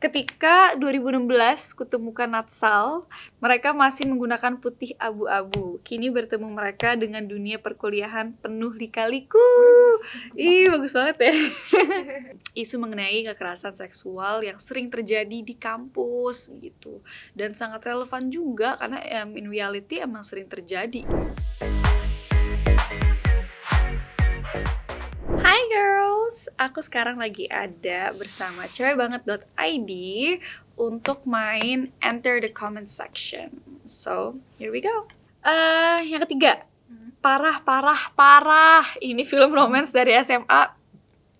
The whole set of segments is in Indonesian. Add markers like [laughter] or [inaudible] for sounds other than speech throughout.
Ketika 2016 kutemukan Natsal, mereka masih menggunakan putih abu-abu. Kini bertemu mereka dengan dunia perkuliahan penuh likaliku. liku hmm. Ih, bagus banget ya. [laughs] Isu mengenai kekerasan seksual yang sering terjadi di kampus gitu. Dan sangat relevan juga karena um, in reality emang sering terjadi. aku sekarang lagi ada bersama cewekbanget.id untuk main enter the comment section. So, here we go. Uh, yang ketiga, hmm. parah parah parah. Ini film romance dari SMA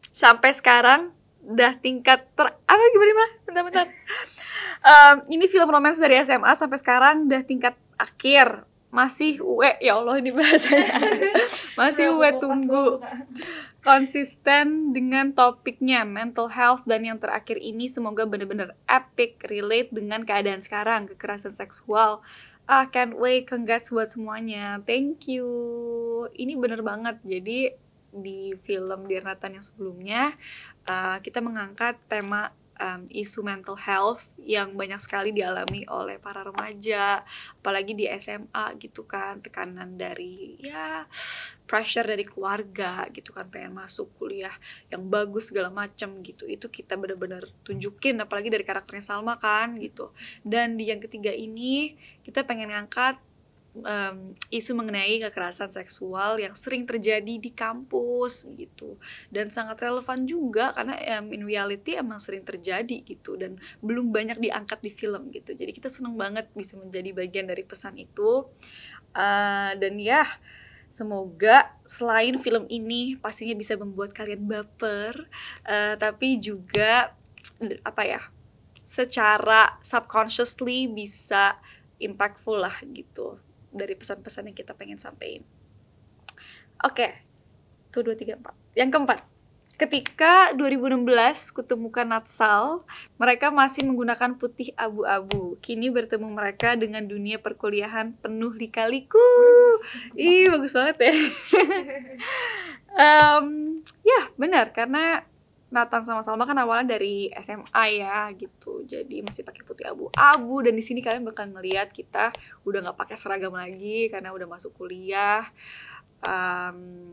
sampai sekarang udah tingkat ter apa gimana gimana bentar bentar. Um, ini film romance dari SMA sampai sekarang udah tingkat akhir masih uwe ya Allah ini bahasanya [laughs] masih uwe tunggu konsisten dengan topiknya mental health dan yang terakhir ini semoga benar-benar epic relate dengan keadaan sekarang kekerasan seksual ah can't wait congrats buat semuanya thank you ini bener banget jadi di film Dear Nathan yang sebelumnya uh, kita mengangkat tema um, isu mental health yang banyak sekali dialami oleh para remaja, apalagi di SMA gitu kan, tekanan dari ya pressure dari keluarga gitu kan, pengen masuk kuliah yang bagus segala macem gitu. Itu kita benar-benar tunjukin apalagi dari karakternya Salma kan gitu. Dan di yang ketiga ini kita pengen ngangkat um, isu mengenai kekerasan seksual yang sering terjadi di kampus gitu dan sangat relevan juga karena um, in reality emang sering terjadi gitu dan belum banyak diangkat di film gitu jadi kita seneng banget bisa menjadi bagian dari pesan itu uh, dan ya Semoga selain film ini pastinya bisa membuat kalian baper, uh, tapi juga apa ya, secara subconsciously bisa impactful lah gitu dari pesan-pesan yang kita pengen sampaikan. Oke, okay. tuh dua tiga empat. Yang keempat, ketika 2016 kutemukan Natsal, mereka masih menggunakan putih abu-abu. Kini bertemu mereka dengan dunia perkuliahan penuh likaliku. Ih, bagus banget ya. um, [laughs] ya, benar karena Nathan sama Salma kan awalnya dari SMA ya gitu jadi masih pakai putih abu-abu dan di sini kalian bakal ngeliat kita udah nggak pakai seragam lagi karena udah masuk kuliah um,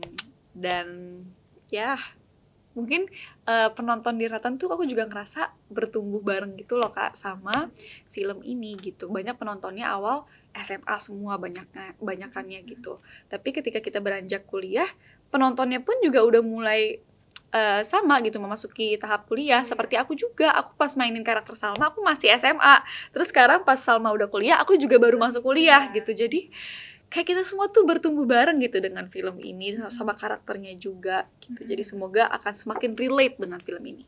dan ya mungkin uh, penonton di Ratan tuh aku juga ngerasa bertumbuh bareng gitu loh kak sama film ini gitu banyak penontonnya awal SMA semua banyaknya banyakannya gitu tapi ketika kita beranjak kuliah penontonnya pun juga udah mulai Eh, sama gitu memasuki tahap kuliah hmm. seperti aku juga aku pas mainin karakter Salma aku masih SMA terus sekarang pas Salma udah kuliah aku juga baru masuk kuliah iya. gitu jadi kayak kita semua tuh bertumbuh bareng gitu dengan film ini hmm. sama karakternya juga gitu jadi hmm. semoga akan semakin relate dengan film ini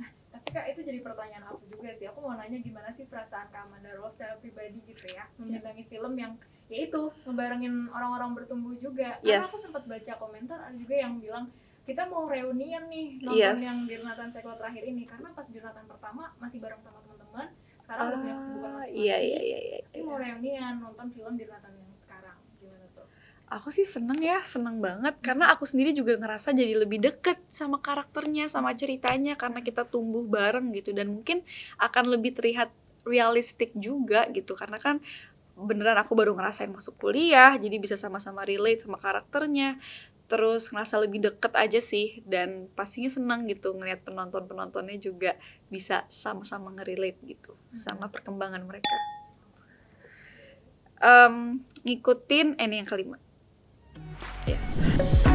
nah, tapi kak itu jadi pertanyaan aku juga sih aku mau nanya gimana sih perasaan kak Amanda Rose secara pribadi gitu ya iya. membintangi yeah. film yang yaitu itu ngebarengin orang-orang bertumbuh juga karena aku sempat baca komentar ada juga yang bilang kita mau reunian nih nonton yes. yang Dirnatan Seklo terakhir ini karena pas Dirnatan pertama masih bareng sama teman-teman sekarang udah punya kesibukan ah, masing-masing iya, iya, iya, iya, tapi iya. mau reunian nonton film Dirnatan yang sekarang gimana tuh? Aku sih seneng ya, seneng banget karena aku sendiri juga ngerasa jadi lebih deket sama karakternya, sama ceritanya karena hmm. kita tumbuh bareng gitu dan mungkin akan lebih terlihat realistik juga gitu karena kan beneran aku baru ngerasain masuk kuliah jadi bisa sama-sama relate sama karakternya terus ngerasa lebih deket aja sih dan pastinya senang gitu ngelihat penonton penontonnya juga bisa sama-sama ngerelate gitu hmm. sama perkembangan mereka um, ngikutin eh, ini yang kelima yeah.